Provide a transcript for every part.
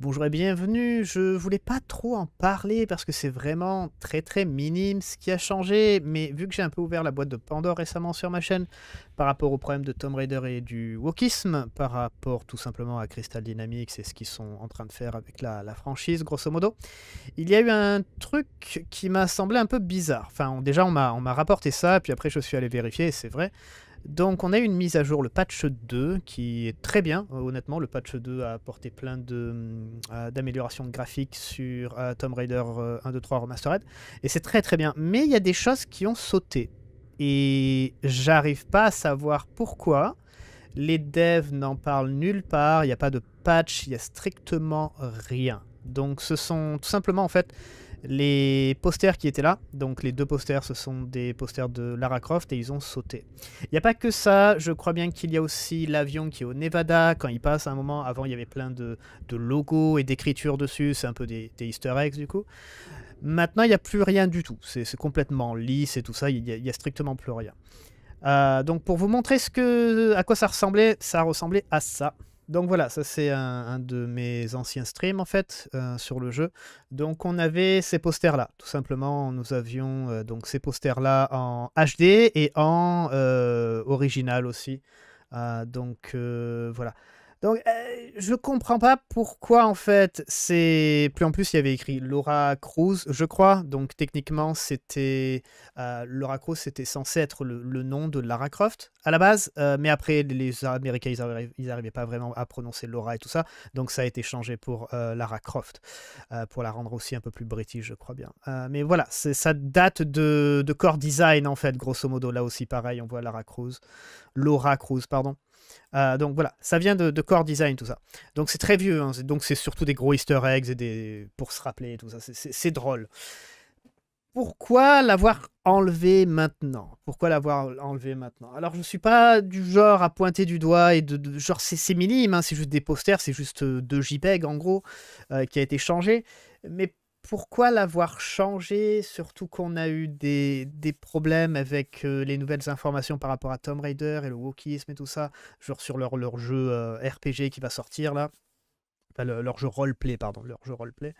Bonjour et bienvenue, je voulais pas trop en parler parce que c'est vraiment très très minime ce qui a changé, mais vu que j'ai un peu ouvert la boîte de Pandore récemment sur ma chaîne par rapport au problème de Tom Raider et du wokisme, par rapport tout simplement à Crystal Dynamics et ce qu'ils sont en train de faire avec la, franchise grosso modo, il y a eu un truc qui m'a semblé un peu bizarre. Enfin déjà on m'a rapporté ça, puis après je suis allé vérifier et c'est vrai. Donc on a une mise à jour, le patch 2, qui est très bien. Euh, honnêtement, le patch 2 a apporté plein mm, euh, d'améliorations graphiques sur euh, Tomb Raider 1, 2, 3 Remastered. Et c'est très très bien. Mais il y a des choses qui ont sauté. Et j'arrive pas à savoir pourquoi. Les devs n'en parlent nulle part, il n'y a pas de patch, il n'y a strictement rien. Donc ce sont tout simplement en fait les posters qui étaient là, donc les deux posters, ce sont des posters de Lara Croft et ils ont sauté. Il n'y a pas que ça, je crois bien qu'il y a aussi l'avion qui est au Nevada, quand il passe à un moment, avant il y avait plein de, logos et d'écritures dessus, c'est un peu des, easter eggs du coup. Maintenant il n'y a plus rien du tout, c'est complètement lisse et tout ça, il n'y a, strictement plus rien. Euh, donc pour vous montrer à quoi ça ressemblait, ça ressemblait à ça. Donc voilà, ça c'est un, de mes anciens streams en fait euh, sur le jeu. Donc on avait ces posters là, tout simplement. Nous avions euh, donc ces posters là en HD et en euh, original aussi. donc voilà. Donc, je euh, je comprends pas pourquoi, en fait, c'est. plus en plus, il y avait écrit Laura Cruz, je crois. Donc, techniquement, c'était. Euh, Laura Cruz, c'était censé être le, nom de Lara Croft à la base. Euh, mais après, les Américains, ils n'arrivaient pas vraiment à prononcer Laura et tout ça. Donc, ça a été changé pour Lara Croft. pour la rendre aussi un peu plus british, je crois bien. mais voilà, ça date de, de core design, en fait, grosso modo. Là aussi, pareil, on voit Lara Cruz. Laura Cruz, pardon. Euh, donc voilà, ça vient de, de, Core Design, tout ça. Donc c'est très vieux, hein, donc c'est surtout des gros easter eggs et des... pour se rappeler, tout ça. C'est drôle. Pourquoi l'avoir enlevé maintenant Pourquoi l'avoir enlevé maintenant Alors je ne suis pas du genre à pointer du doigt et de, genre c'est minime, hein, c'est juste des posters, c'est juste euh, deux JPEG en gros euh, qui a été changé. Mais pourquoi l'avoir changé, surtout qu'on a eu des, problèmes avec euh, les nouvelles informations par rapport à Tomb Raider et le wokisme et tout ça, genre sur leur, leur jeu euh, RPG qui va sortir là, enfin leur jeu roleplay, pardon, leur jeu roleplay.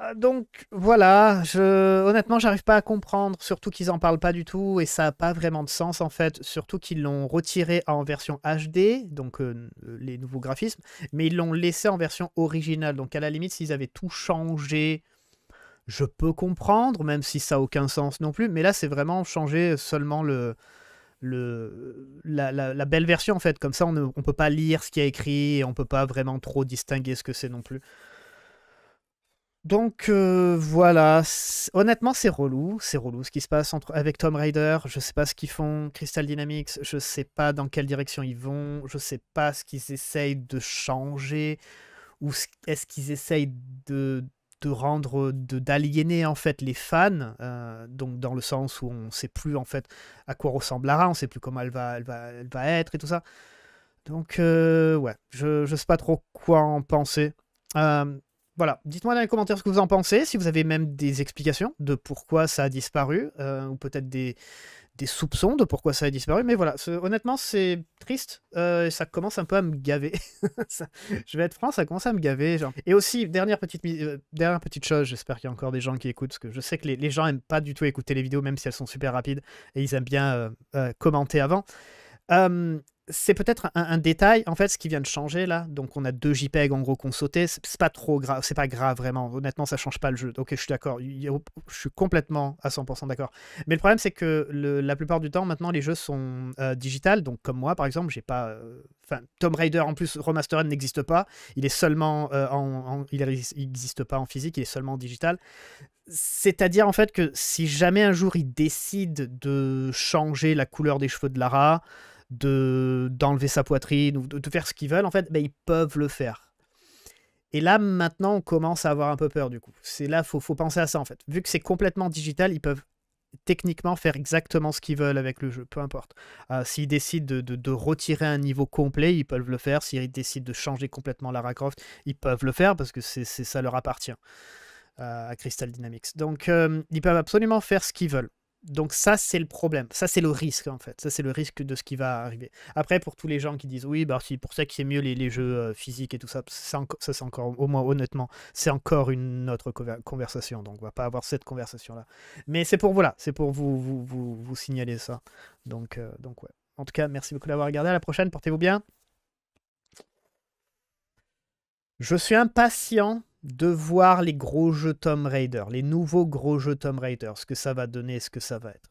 Euh, donc voilà, je... honnêtement, j'arrive pas à comprendre, surtout qu'ils en parlent pas du tout et ça n'a pas vraiment de sens en fait, surtout qu'ils l'ont retiré en version HD, donc euh, euh, les nouveaux graphismes, mais ils l'ont laissé en version originale. Donc à la limite, s'ils avaient tout changé, je peux comprendre, même si ça n'a aucun sens non plus, mais là c'est vraiment changer seulement le, la, belle version en fait, comme ça on ne peut pas lire ce qui est écrit et on peut pas vraiment trop distinguer ce que c'est non plus. Donc euh, voilà, honnêtement c'est relou, c'est relou ce qui se passe entre, avec Tom Raider, je sais pas ce qu'ils font, Crystal Dynamics, je sais pas dans quelle direction ils vont, je sais pas ce qu'ils essayent de changer, ou est-ce qu'ils essayent de, de rendre, d'aliéner en fait les fans, euh, donc dans le sens où on sait plus en fait à quoi ressemble Lara. on sait plus comment elle va, elle va, elle va être et tout ça. Donc euh, ouais, je, ne sais pas trop quoi en penser. Euh, voilà, dites-moi dans les commentaires ce que vous en pensez, si vous avez même des explications de pourquoi ça a disparu, euh, ou peut-être des, soupçons de pourquoi ça a disparu. Mais voilà, honnêtement, c'est triste, euh, ça commence un peu à me gaver. je vais être franc, ça commence à me gaver. Et aussi, dernière petite, euh, dernière petite chose, j'espère qu'il y a encore des gens qui écoutent, parce que je sais que les, gens n'aiment pas du tout écouter les vidéos, même si elles sont super rapides, et ils aiment bien commenter avant c'est peut-être un, détail, en fait, ce qui vient de changer là. Donc, on a deux JPEG en gros qu'on sautait. C'est pas trop grave, c'est pas grave vraiment. Honnêtement, ça change pas le jeu. Ok, je suis d'accord. Je suis complètement à 100% d'accord. Mais le problème, c'est que la plupart du temps, maintenant, les jeux sont euh, Donc, comme moi, par exemple, j'ai pas. Euh, enfin, Tom Tomb Raider en plus remastered n'existe pas. Il est seulement euh, en, il n'existe pas en physique. Il est seulement en digital. C'est-à-dire en fait que si jamais un jour il décide de changer la couleur des cheveux de Lara, de d'enlever sa poitrine ou de, faire ce qu'ils veulent, en fait, ben, ils peuvent le faire. Et là, maintenant, on commence à avoir un peu peur du coup. C'est là, faut, faut penser à ça en fait. Vu que c'est complètement digital, ils peuvent techniquement faire exactement ce qu'ils veulent avec le jeu, peu importe. Euh, s'ils décident de, retirer un niveau complet, ils peuvent le faire. S'ils décident de changer complètement Lara Croft, ils peuvent le faire parce que c'est, ça leur appartient euh, à Crystal Dynamics. Donc, euh, ils peuvent absolument faire ce qu'ils veulent donc ça, c'est le problème. Ça, c'est le risque, en fait. Ça, c'est le risque de ce qui va arriver. Après, pour tous les gens qui disent, oui, bah, c'est pour ça que c'est mieux les, jeux euh, physiques et tout ça, ça, c'est encore, au moins honnêtement, c'est encore une autre conversation. Donc, on va pas avoir cette conversation-là. Mais c'est pour, là. c'est pour vous, vous, vous, signaler ça. Donc, euh, donc, ouais. En tout cas, merci beaucoup d'avoir regardé. À la prochaine, portez-vous bien. Je suis impatient de voir les gros jeux Tomb Raider, les nouveaux gros jeux Tomb Raider, ce que ça va donner, ce que ça va être.